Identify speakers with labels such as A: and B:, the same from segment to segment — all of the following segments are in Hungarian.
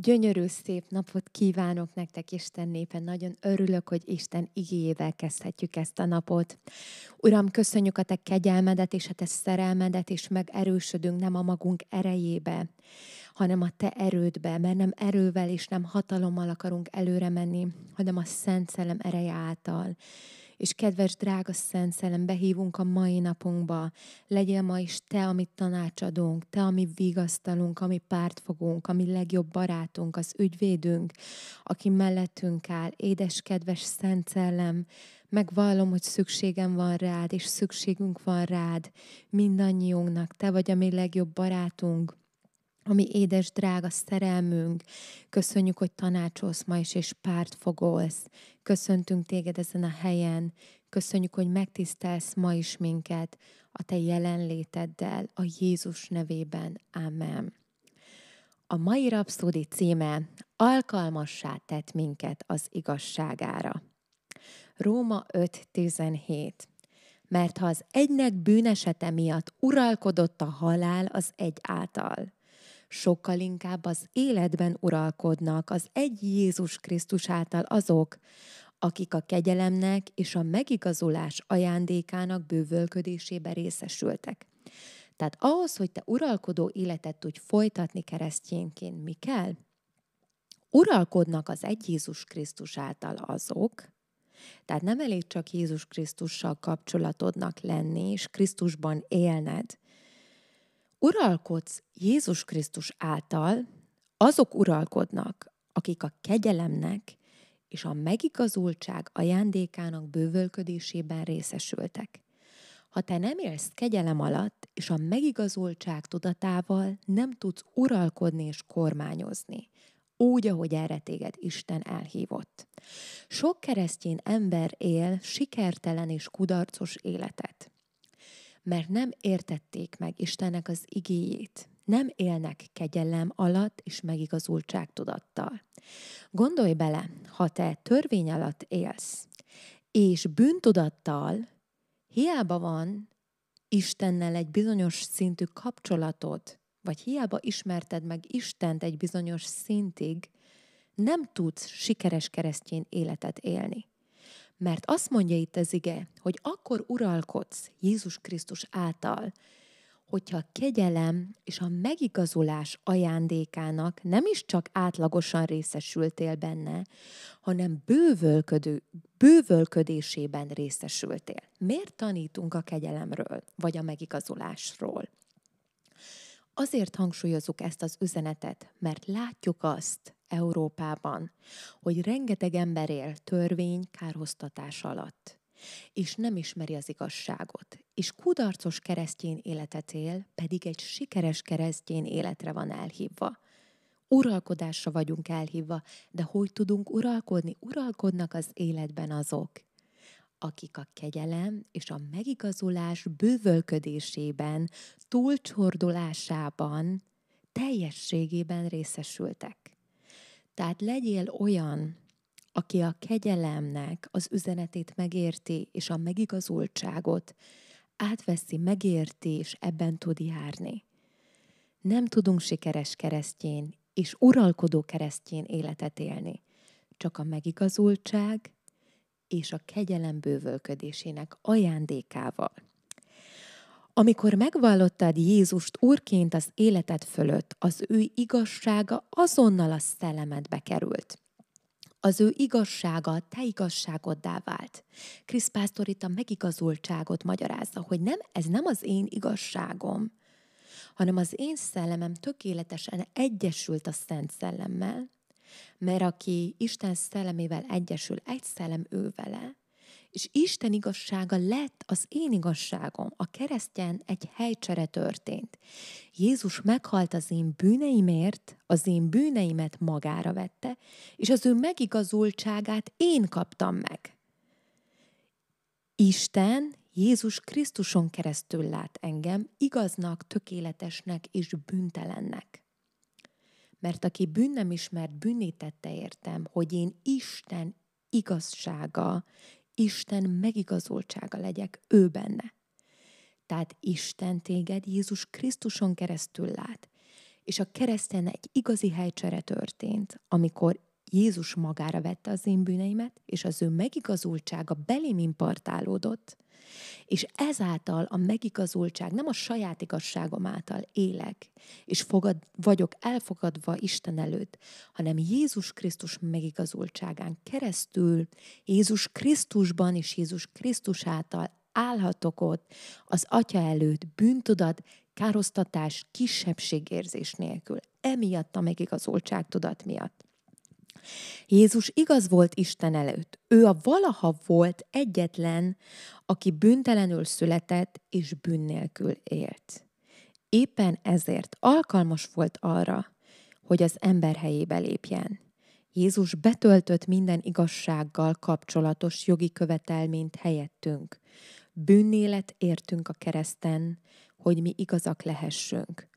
A: Gyönyörű szép napot kívánok nektek, Isten népen. Nagyon örülök, hogy Isten igéjével kezdhetjük ezt a napot. Uram, köszönjük a Te kegyelmedet és a Te szerelmedet, és megerősödünk nem a magunk erejébe, hanem a Te erődbe, mert nem erővel és nem hatalommal akarunk előre menni, hanem a Szent Szellem ereje által. És kedves, drága Szent Szellem, behívunk a mai napunkba. Legyél ma is te, amit tanácsadunk, te, ami vigasztalunk, ami pártfogunk, ami legjobb barátunk, az ügyvédünk, aki mellettünk áll. Édes, kedves Szent Szellem, megvallom, hogy szükségem van rád, és szükségünk van rád. Mindannyiunknak, te vagy a mi legjobb barátunk ami édes drága szerelmünk, köszönjük, hogy tanácsolsz ma is, és párt fogolsz. Köszöntünk téged ezen a helyen, köszönjük, hogy megtisztelsz ma is minket a te jelenléteddel, a Jézus nevében. Amen. A mai rapszódi címe Alkalmassá tett minket az igazságára. Róma 5.17 Mert ha az egynek bűnesete miatt uralkodott a halál az egy által – sokkal inkább az életben uralkodnak az egy Jézus Krisztus által azok, akik a kegyelemnek és a megigazulás ajándékának bővölködésébe részesültek. Tehát ahhoz, hogy te uralkodó életet tudj folytatni keresztényként, mi kell? Uralkodnak az egy Jézus Krisztus által azok, tehát nem elég csak Jézus Krisztussal kapcsolatodnak lenni, és Krisztusban élned, uralkodsz Jézus Krisztus által, azok uralkodnak, akik a kegyelemnek és a megigazultság ajándékának bővölködésében részesültek. Ha te nem élsz kegyelem alatt, és a megigazultság tudatával nem tudsz uralkodni és kormányozni, úgy, ahogy erre téged Isten elhívott. Sok keresztény ember él sikertelen és kudarcos életet mert nem értették meg Istennek az igéjét. Nem élnek kegyelem alatt és megigazultság tudattal. Gondolj bele, ha te törvény alatt élsz, és bűntudattal, hiába van Istennel egy bizonyos szintű kapcsolatod, vagy hiába ismerted meg Istent egy bizonyos szintig, nem tudsz sikeres keresztjén életet élni. Mert azt mondja itt az ige, hogy akkor uralkodsz Jézus Krisztus által, hogyha a kegyelem és a megigazulás ajándékának nem is csak átlagosan részesültél benne, hanem bővölködő, bővölködésében részesültél. Miért tanítunk a kegyelemről, vagy a megigazulásról? Azért hangsúlyozunk ezt az üzenetet, mert látjuk azt, Európában, hogy rengeteg ember él törvény kárhoztatás alatt, és nem ismeri az igazságot, és kudarcos keresztjén életet él, pedig egy sikeres keresztjén életre van elhívva. Uralkodásra vagyunk elhívva, de hogy tudunk uralkodni? Uralkodnak az életben azok, akik a kegyelem és a megigazulás bővölködésében, túlcsordulásában, teljességében részesültek. Tehát legyél olyan, aki a kegyelemnek az üzenetét megérti, és a megigazultságot átveszi, megérti, és ebben tud járni. Nem tudunk sikeres keresztjén és uralkodó keresztjén életet élni, csak a megigazultság és a kegyelem bővölködésének ajándékával. Amikor megvallottad Jézust úrként az életed fölött, az ő igazsága azonnal a szellemedbe került. Az ő igazsága a te igazságoddá vált. Krisz Pásztor itt a megigazultságot magyarázza, hogy nem, ez nem az én igazságom, hanem az én szellemem tökéletesen egyesült a Szent Szellemmel, mert aki Isten szellemével egyesül, egy szellem ő vele, és Isten igazsága lett az én igazságom. A keresztjén egy helycsere történt. Jézus meghalt az én bűneimért, az én bűneimet magára vette, és az ő megigazultságát én kaptam meg. Isten Jézus Krisztuson keresztül lát engem igaznak, tökéletesnek és büntelennek mert aki bűn nem ismert, bűnítette tette értem, hogy én Isten igazsága Isten megigazoltsága legyek ő benne. Tehát Isten téged Jézus Krisztuson keresztül lát, és a kereszten egy igazi helycsere történt, amikor Jézus magára vette az én bűneimet, és az ő megigazultsága belém impartálódott, és ezáltal a megigazultság nem a saját igazságom által élek, és fogad, vagyok elfogadva Isten előtt, hanem Jézus Krisztus megigazultságán keresztül, Jézus Krisztusban és Jézus Krisztus által állhatok ott az Atya előtt bűntudat, károsztatás, kisebbségérzés nélkül, emiatt a megigazultság tudat miatt. Jézus igaz volt Isten előtt. Ő a valaha volt egyetlen, aki büntelenül született és bűn nélkül élt. Éppen ezért alkalmas volt arra, hogy az ember helyébe lépjen. Jézus betöltött minden igazsággal kapcsolatos jogi követelményt helyettünk. Bűnélet értünk a kereszten, hogy mi igazak lehessünk.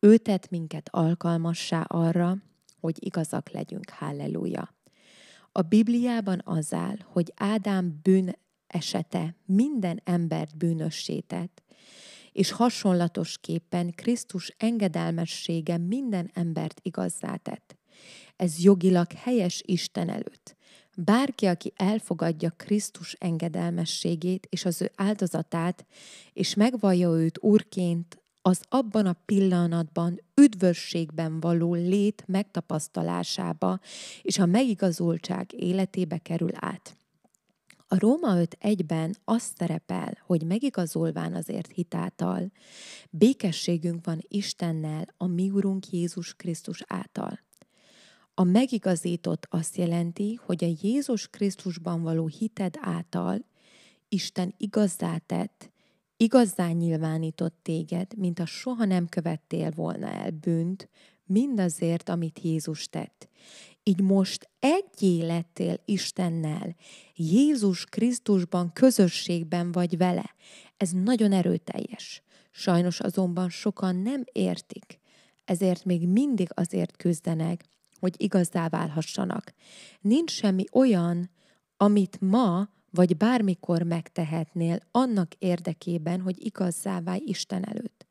A: Ő tett minket alkalmassá arra, hogy igazak legyünk. Halleluja! A Bibliában az áll, hogy Ádám bűn esete minden embert bűnössé és hasonlatosképpen Krisztus engedelmessége minden embert igazzá tett. Ez jogilag helyes Isten előtt. Bárki, aki elfogadja Krisztus engedelmességét és az ő áldozatát, és megvallja őt úrként, az abban a pillanatban üdvösségben való lét megtapasztalásába és a megigazoltság életébe kerül át. A Róma 5.1-ben azt szerepel, hogy megigazolván azért hitáltal, békességünk van Istennel, a mi Urunk Jézus Krisztus által. A megigazított azt jelenti, hogy a Jézus Krisztusban való hited által Isten igazzá tett, igazán nyilvánított téged, mint a soha nem követtél volna el bűnt, mindazért, amit Jézus tett. Így most egyé lettél Istennel, Jézus Krisztusban közösségben vagy vele. Ez nagyon erőteljes. Sajnos azonban sokan nem értik, ezért még mindig azért küzdenek, hogy igazdá válhassanak. Nincs semmi olyan, amit ma vagy bármikor megtehetnél annak érdekében, hogy igazzá válj Isten előtt.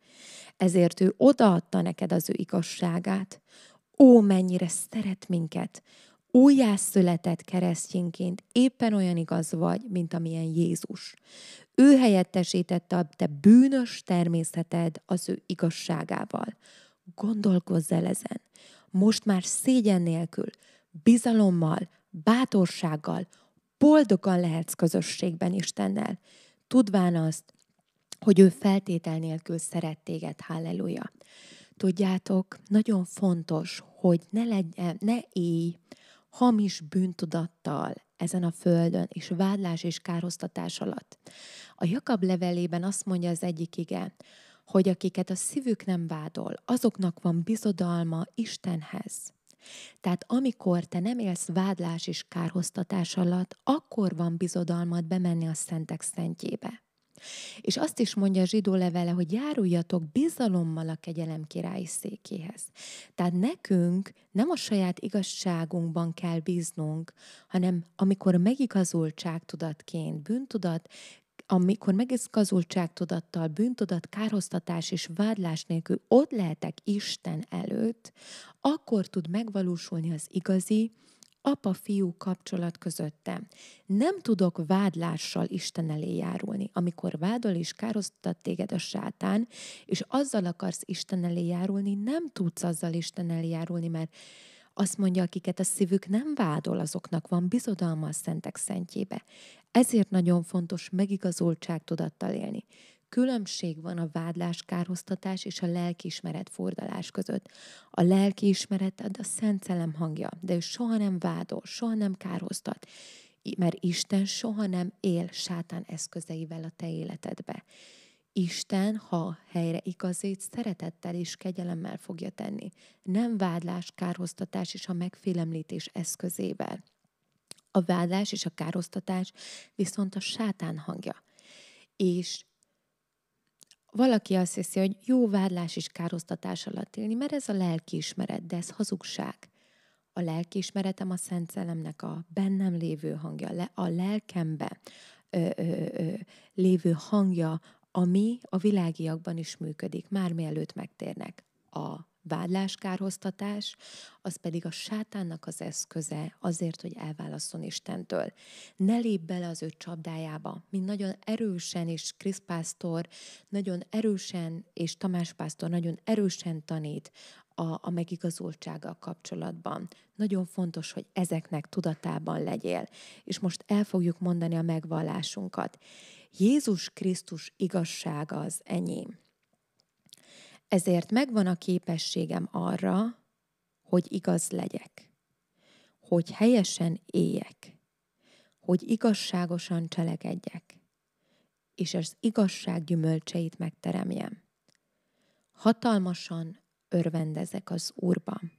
A: Ezért ő odaadta neked az ő igazságát. Ó, mennyire szeret minket! újjászületett keresztjénként éppen olyan igaz vagy, mint amilyen Jézus. Ő helyettesítette a te bűnös természeted az ő igazságával. Gondolkozz el ezen. Most már szégyen nélkül, bizalommal, bátorsággal, Boldogan lehetsz közösségben Istennel, tudván azt, hogy ő feltétel nélkül szeret téged, halleluja. Tudjátok, nagyon fontos, hogy ne, legyen, ne élj hamis bűntudattal ezen a földön, és vádlás és károsztatás alatt. A Jakab levelében azt mondja az egyik ige, hogy akiket a szívük nem vádol, azoknak van bizodalma Istenhez. Tehát amikor te nem élsz vádlás és kárhoztatás alatt, akkor van bizodalmad bemenni a szentek szentjébe. És azt is mondja a zsidó levele, hogy járuljatok bizalommal a kegyelem királyi székéhez. Tehát nekünk nem a saját igazságunkban kell bíznunk, hanem amikor megigazultságtudatként, bűntudat amikor megizgazultságtudattal, bűntudat, károsztatás és vádlás nélkül ott lehetek Isten előtt, akkor tud megvalósulni az igazi, apa-fiú kapcsolat közöttem. Nem tudok vádlással Isten elé járulni. Amikor vádol és károsztat téged a sátán, és azzal akarsz Isten elé járulni, nem tudsz azzal Isten elé járulni, mert azt mondja, akiket a szívük nem vádol, azoknak van bizodalma a szentek szentjébe. Ezért nagyon fontos megigazoltság tudattal élni. Különbség van a vádlás, kárhoztatás és a lelkiismeret fordalás között. A lelkiismereted a Szent Szellem hangja, de ő soha nem vádol, soha nem kárhoztat, mert Isten soha nem él sátán eszközeivel a te életedbe. Isten, ha helyre igazít, szeretettel és kegyelemmel fogja tenni. Nem vádlás, kárhoztatás és a megfélemlítés eszközével. A vádlás és a károsztatás viszont a sátán hangja. És valaki azt hiszi, hogy jó vádlás és károsztatás alatt élni, mert ez a lelkiismeret, de ez hazugság. A lelkiismeretem a Szent Szellemnek a bennem lévő hangja, a lelkembe ö, ö, ö, lévő hangja ami a világiakban is működik, már mielőtt megtérnek. A vádláskárhoztatás, az pedig a sátánnak az eszköze azért, hogy elválasszon Istentől. Ne lép bele az ő csapdájába, mint nagyon erősen, és Krisz Pásztor nagyon erősen, és Tamás Pásztor nagyon erősen tanít a, a megigazoltsággal kapcsolatban. Nagyon fontos, hogy ezeknek tudatában legyél. És most el fogjuk mondani a megvallásunkat. Jézus Krisztus igazsága az enyém. Ezért megvan a képességem arra, hogy igaz legyek, hogy helyesen éljek, hogy igazságosan cselekedjek, és az igazság gyümölcseit megteremjem. Hatalmasan örvendezek az Úrban,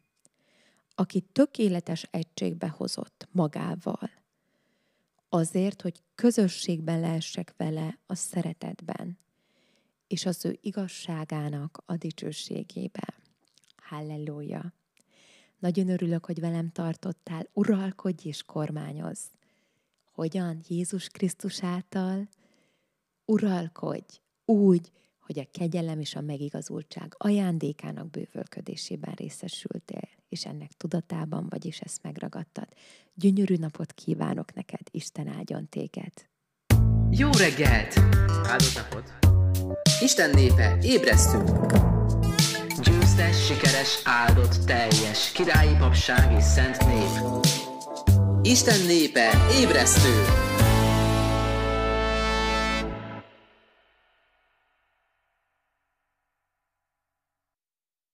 A: aki tökéletes egységbe hozott magával, azért, hogy közösségben lehessek vele a szeretetben, és az ő igazságának a dicsőségében. Halleluja! Nagyon örülök, hogy velem tartottál, uralkodj és kormányoz. Hogyan? Jézus Krisztus által? Uralkodj úgy, hogy a kegyelem és a megigazultság ajándékának bővölködésében részesültél, és ennek tudatában vagyis ezt megragadtad. Gyönyörű napot kívánok neked, Isten áldjon téged! Jó reggelt! Áldott napot! Isten népe, ébresztünk! Győztes, sikeres, áldott, teljes, királyi papság és szent nép. Isten népe, ébresztő!